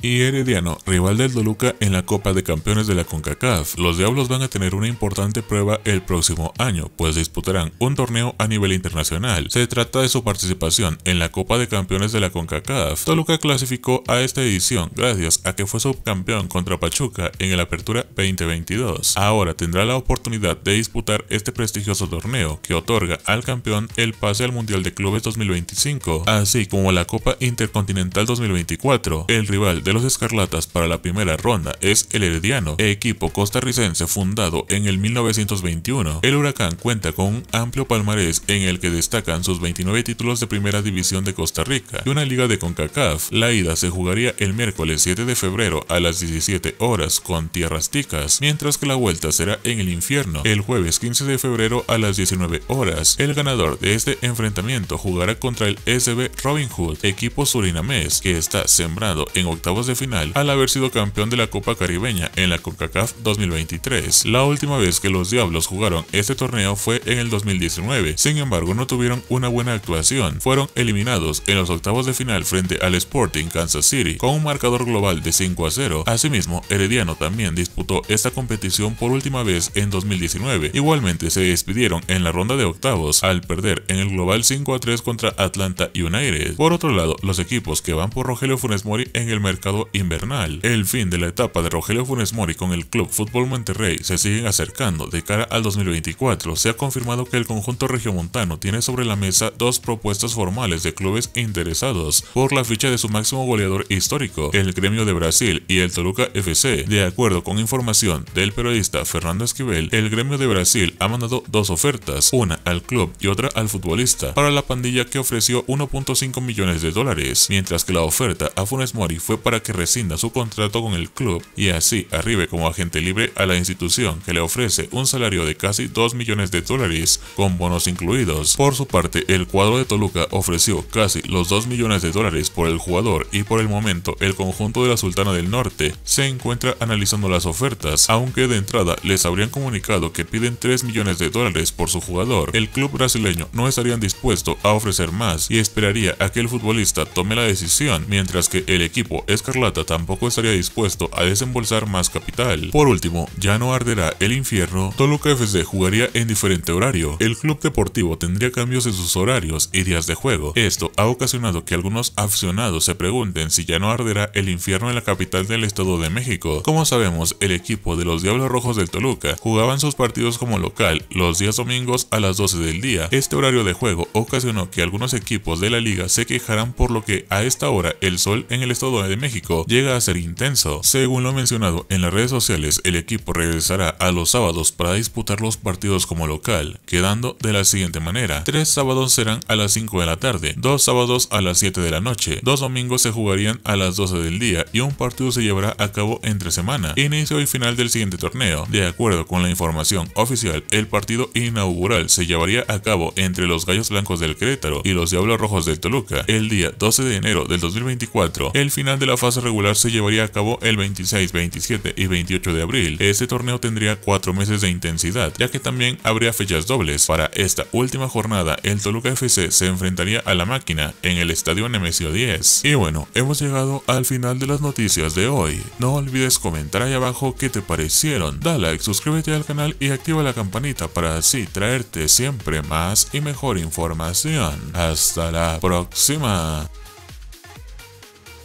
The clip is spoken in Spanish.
y Herediano, rival del Toluca en la Copa de Campeones de la CONCACAF. Los Diablos van a tener una importante prueba el próximo año, pues disputarán un torneo a nivel internacional. Se trata de su participación en la Copa de Campeones de la CONCACAF. Toluca clasificó a esta edición gracias a que fue subcampeón contra Pachuca en el Apertura 2022. Ahora tendrá la oportunidad de disputar este prestigioso torneo que otorga al campeón el pase al Mundial de Clubes 2025, así como la Copa Intercontinental 2024. El rival los Escarlatas para la primera ronda es el Herediano, equipo costarricense fundado en el 1921. El Huracán cuenta con un amplio palmarés en el que destacan sus 29 títulos de Primera División de Costa Rica y una liga de CONCACAF. La ida se jugaría el miércoles 7 de febrero a las 17 horas con Tierras Ticas, mientras que la vuelta será en el infierno el jueves 15 de febrero a las 19 horas. El ganador de este enfrentamiento jugará contra el SB Robin Hood, equipo surinamés que está sembrado en octavo de final al haber sido campeón de la Copa Caribeña en la CONCACAF 2023. La última vez que los Diablos jugaron este torneo fue en el 2019, sin embargo no tuvieron una buena actuación, fueron eliminados en los octavos de final frente al Sporting Kansas City con un marcador global de 5 a 0. Asimismo, Herediano también disputó esta competición por última vez en 2019. Igualmente se despidieron en la ronda de octavos al perder en el global 5 a 3 contra Atlanta United. Por otro lado, los equipos que van por Rogelio Funes Mori en el mercado invernal. El fin de la etapa de Rogelio Funes Mori con el Club Fútbol Monterrey se sigue acercando de cara al 2024. Se ha confirmado que el conjunto regiomontano tiene sobre la mesa dos propuestas formales de clubes interesados por la ficha de su máximo goleador histórico, el Gremio de Brasil y el Toluca FC. De acuerdo con información del periodista Fernando Esquivel, el Gremio de Brasil ha mandado dos ofertas, una al club y otra al futbolista, para la pandilla que ofreció 1.5 millones de dólares, mientras que la oferta a Funes Mori fue para que rescinda su contrato con el club y así arribe como agente libre a la institución que le ofrece un salario de casi 2 millones de dólares con bonos incluidos. Por su parte, el cuadro de Toluca ofreció casi los 2 millones de dólares por el jugador y por el momento el conjunto de la Sultana del Norte se encuentra analizando las ofertas, aunque de entrada les habrían comunicado que piden 3 millones de dólares por su jugador. El club brasileño no estaría dispuesto a ofrecer más y esperaría a que el futbolista tome la decisión, mientras que el equipo es Escarlata tampoco estaría dispuesto a desembolsar más capital. Por último, ya no arderá el infierno, Toluca FC jugaría en diferente horario. El club deportivo tendría cambios en sus horarios y días de juego. Esto ha ocasionado que algunos aficionados se pregunten si ya no arderá el infierno en la capital del Estado de México. Como sabemos, el equipo de los Diablos Rojos del Toluca jugaban sus partidos como local los días domingos a las 12 del día. Este horario de juego ocasionó que algunos equipos de la liga se quejaran por lo que a esta hora el sol en el Estado de México llega a ser intenso. Según lo mencionado en las redes sociales, el equipo regresará a los sábados para disputar los partidos como local, quedando de la siguiente manera. Tres sábados serán a las 5 de la tarde, dos sábados a las 7 de la noche, dos domingos se jugarían a las 12 del día y un partido se llevará a cabo entre semana, inicio y final del siguiente torneo. De acuerdo con la información oficial, el partido inaugural se llevaría a cabo entre los Gallos Blancos del Querétaro y los Diablos Rojos del Toluca el día 12 de enero del 2024. El final de la fase regular se llevaría a cabo el 26, 27 y 28 de abril. Este torneo tendría 4 meses de intensidad, ya que también habría fechas dobles. Para esta última jornada, el Toluca FC se enfrentaría a la máquina en el estadio Nemesio 10. Y bueno, hemos llegado al final de las noticias de hoy. No olvides comentar ahí abajo qué te parecieron. Da like, suscríbete al canal y activa la campanita para así traerte siempre más y mejor información. Hasta la próxima.